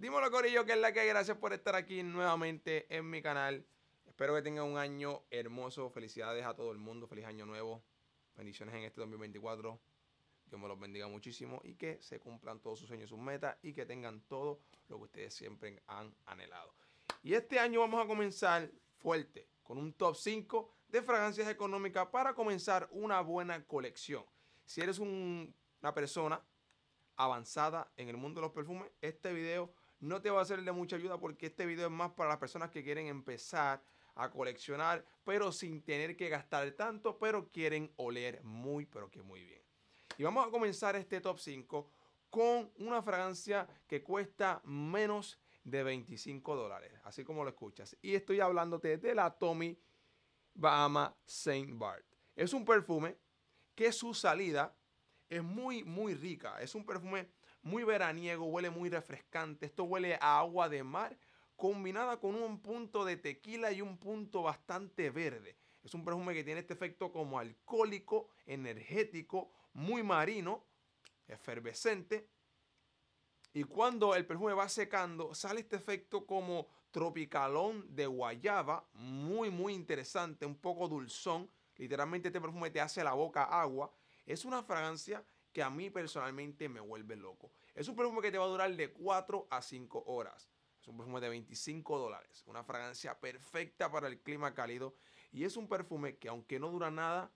Dímelo, Corillo, que es la que Gracias por estar aquí nuevamente en mi canal. Espero que tengan un año hermoso. Felicidades a todo el mundo. Feliz año nuevo. Bendiciones en este 2024. Dios me los bendiga muchísimo y que se cumplan todos sus sueños, y sus metas y que tengan todo lo que ustedes siempre han anhelado. Y este año vamos a comenzar fuerte con un top 5 de fragancias económicas para comenzar una buena colección. Si eres una persona avanzada en el mundo de los perfumes, este video no te va a ser de mucha ayuda porque este video es más para las personas que quieren empezar a coleccionar, pero sin tener que gastar tanto, pero quieren oler muy, pero que muy bien. Y vamos a comenzar este top 5 con una fragancia que cuesta menos de 25 dólares, así como lo escuchas. Y estoy hablándote de la Tommy Bahama Saint Bart. Es un perfume que su salida es muy, muy rica. Es un perfume muy veraniego, huele muy refrescante. Esto huele a agua de mar combinada con un punto de tequila y un punto bastante verde. Es un perfume que tiene este efecto como alcohólico, energético, muy marino, efervescente. Y cuando el perfume va secando, sale este efecto como tropicalón de guayaba, muy, muy interesante, un poco dulzón. Literalmente este perfume te hace la boca agua. Es una fragancia que a mí personalmente me vuelve loco. Es un perfume que te va a durar de 4 a 5 horas. Es un perfume de 25 dólares. Una fragancia perfecta para el clima cálido. Y es un perfume que aunque no dura nada,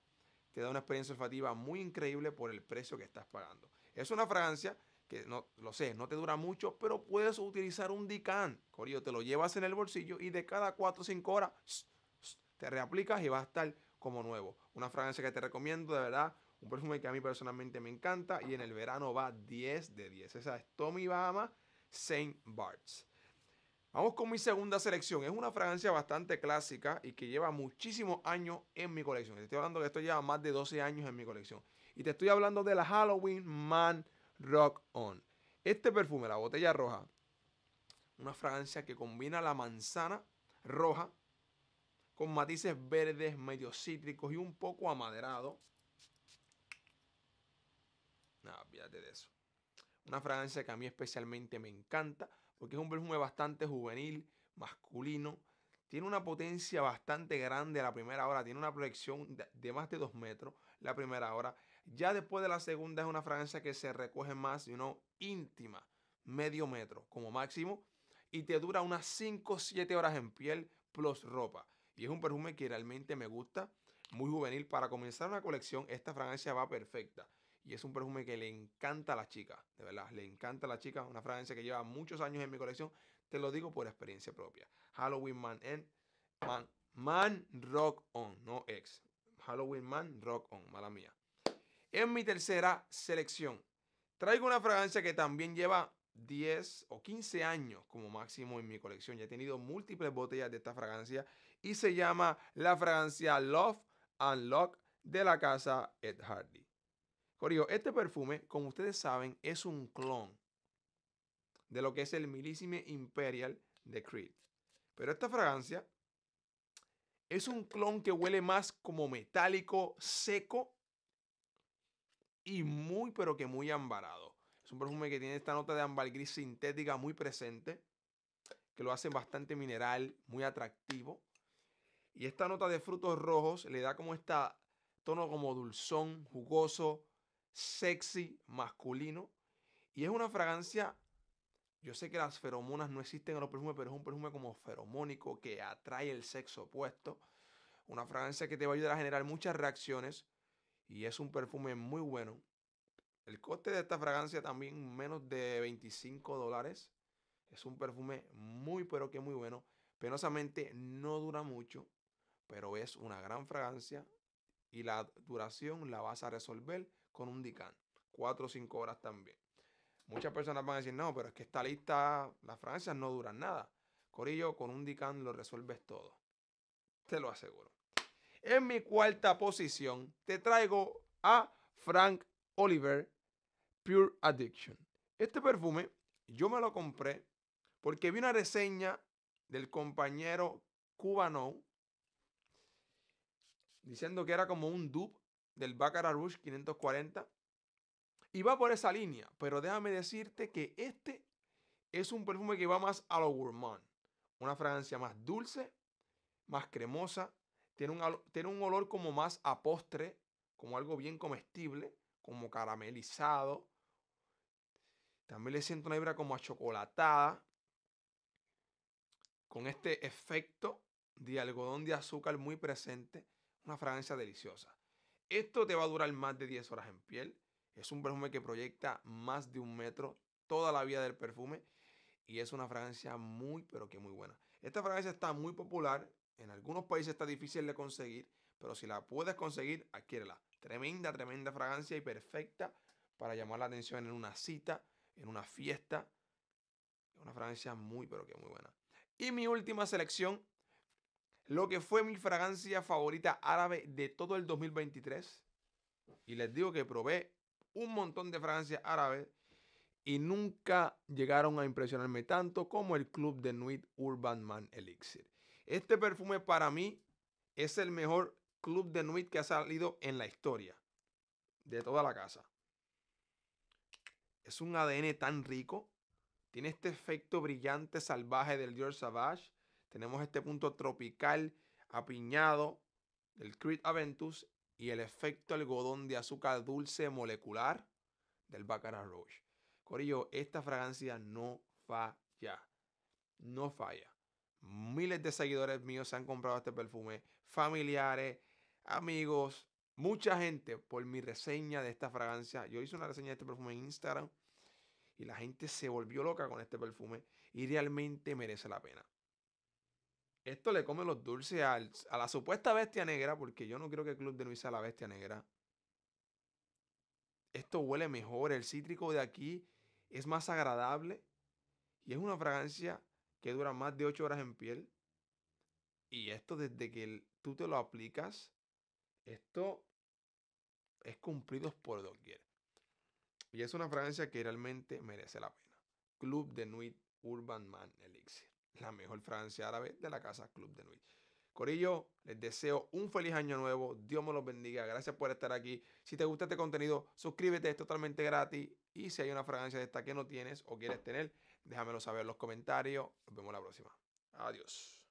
te da una experiencia olfativa muy increíble por el precio que estás pagando. Es una fragancia que no lo sé, no te dura mucho, pero puedes utilizar un Dican. Corillo, te lo llevas en el bolsillo y de cada 4 o 5 horas te reaplicas y va a estar como nuevo. Una fragancia que te recomiendo, de verdad. Un perfume que a mí personalmente me encanta y en el verano va 10 de 10. Esa es Tommy Bahama Saint Bart's. Vamos con mi segunda selección. Es una fragancia bastante clásica y que lleva muchísimos años en mi colección. Te estoy hablando que esto lleva más de 12 años en mi colección. Y te estoy hablando de la Halloween Man Rock On. Este perfume, la botella roja, una fragancia que combina la manzana roja con matices verdes, medio cítricos y un poco amaderado. Nada, fíjate de eso. Una fragancia que a mí especialmente me encanta porque es un perfume bastante juvenil, masculino. Tiene una potencia bastante grande la primera hora. Tiene una proyección de más de 2 metros la primera hora. Ya después de la segunda es una fragancia que se recoge más, de you íntima, medio metro como máximo. Y te dura unas 5 7 horas en piel plus ropa y es un perfume que realmente me gusta, muy juvenil. Para comenzar una colección, esta fragancia va perfecta. Y es un perfume que le encanta a las chicas, de verdad, le encanta a las chicas. Una fragancia que lleva muchos años en mi colección, te lo digo por experiencia propia. Halloween Man Man, Man Rock On, no ex. Halloween Man Rock On, mala mía. En mi tercera selección, traigo una fragancia que también lleva 10 o 15 años como máximo en mi colección. Ya he tenido múltiples botellas de esta fragancia y se llama la fragancia Love and Lock de la casa Ed Hardy. corrió este perfume, como ustedes saben, es un clon de lo que es el Milísime Imperial de Creed. Pero esta fragancia es un clon que huele más como metálico, seco y muy, pero que muy ambarado. Es un perfume que tiene esta nota de ámbar gris sintética muy presente, que lo hace bastante mineral, muy atractivo. Y esta nota de frutos rojos le da como este tono como dulzón, jugoso, sexy, masculino. Y es una fragancia, yo sé que las feromonas no existen en los perfumes, pero es un perfume como feromónico que atrae el sexo opuesto. Una fragancia que te va a ayudar a generar muchas reacciones. Y es un perfume muy bueno. El coste de esta fragancia también menos de 25 dólares. Es un perfume muy pero que muy bueno. Penosamente no dura mucho, pero es una gran fragancia y la duración la vas a resolver con un Dican. 4 o 5 horas también. Muchas personas van a decir, no, pero es que esta lista, las fragancias no duran nada. Corillo, con un Dican lo resuelves todo. Te lo aseguro. En mi cuarta posición te traigo a Frank Oliver Pure Addiction. Este perfume yo me lo compré porque vi una reseña del compañero cubano diciendo que era como un dupe del Baccarat Rouge 540 y va por esa línea, pero déjame decirte que este es un perfume que va más a lo gourmand, una fragancia más dulce, más cremosa, tiene un, tiene un olor como más a postre, como algo bien comestible, como caramelizado, también le siento una vibra como a chocolatada Con este efecto de algodón de azúcar muy presente. Una fragancia deliciosa. Esto te va a durar más de 10 horas en piel. Es un perfume que proyecta más de un metro toda la vida del perfume. Y es una fragancia muy, pero que muy buena. Esta fragancia está muy popular. En algunos países está difícil de conseguir. Pero si la puedes conseguir, adquiérela. Tremenda, tremenda fragancia y perfecta para llamar la atención en una cita, en una fiesta. Una fragancia muy, pero que muy buena. Y mi última selección, lo que fue mi fragancia favorita árabe de todo el 2023. Y les digo que probé un montón de fragancias árabes y nunca llegaron a impresionarme tanto como el Club de Nuit Urban Man Elixir. Este perfume para mí es el mejor Club de Nuit que ha salido en la historia de toda la casa. Es un ADN tan rico. Tiene este efecto brillante salvaje del Dior Savage. Tenemos este punto tropical apiñado del Creed Aventus y el efecto algodón de azúcar dulce molecular del Baccarat Rouge. Corillo, esta fragancia no falla. No falla. Miles de seguidores míos se han comprado este perfume, familiares, amigos, Mucha gente por mi reseña de esta fragancia. Yo hice una reseña de este perfume en Instagram y la gente se volvió loca con este perfume y realmente merece la pena. Esto le come los dulces a la supuesta bestia negra, porque yo no creo que el Club de Luis sea la bestia negra. Esto huele mejor, el cítrico de aquí es más agradable y es una fragancia que dura más de 8 horas en piel. Y esto desde que tú te lo aplicas, esto es cumplidos por doquier. Y es una fragancia que realmente merece la pena. Club de Nuit Urban Man Elixir. La mejor fragancia árabe de la casa Club de Nuit. Corillo, les deseo un feliz año nuevo. Dios me los bendiga. Gracias por estar aquí. Si te gusta este contenido, suscríbete, es totalmente gratis. Y si hay una fragancia de esta que no tienes o quieres tener, déjamelo saber en los comentarios. Nos vemos la próxima. Adiós.